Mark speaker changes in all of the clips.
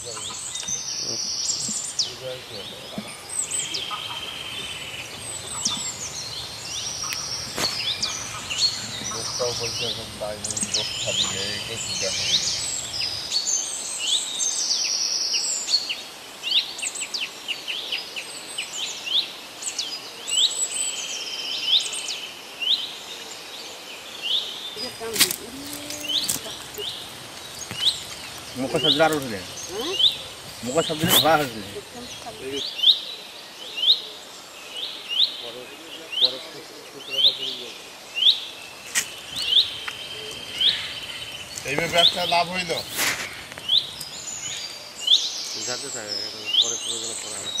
Speaker 1: লোকটাও বলছে এখন তাই লোক খাবি একে পূজা করবি Thank you. মুখ সজ্জার উঠলে মুখ সজ্জিলে ধরা হয়েছিল এইভাবে ব্যবসা লাভ হইল যাতে পরে প্রয়োজন করা হবে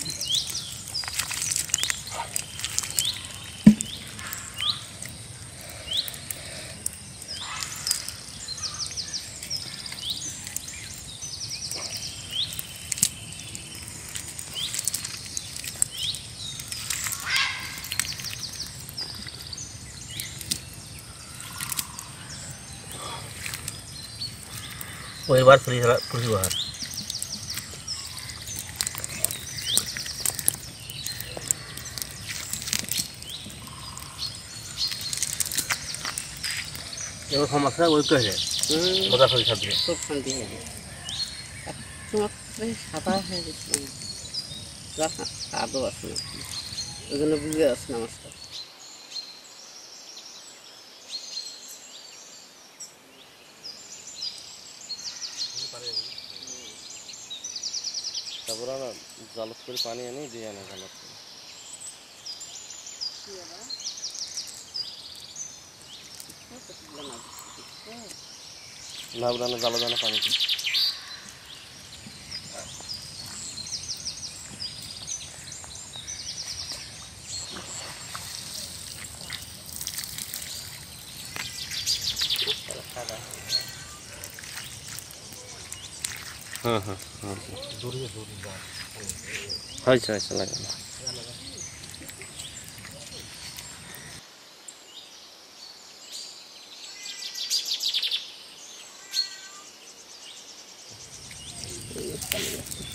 Speaker 1: পরিবার পরিবার এবার সমস্যা ওই তো হয়ে মজা করে সব খুব শান্তি হয়ে যায় সাদা হয়ে গেছে আদৌ আছে না ওই জন্য বুঝে আছে না তারপর আমরা জালত করে পানি আনি দিয়ে আনে জালত করে না জালত আনা পানি हाँ हाँ हाँ अच्छा अच्छा लगा Thank you.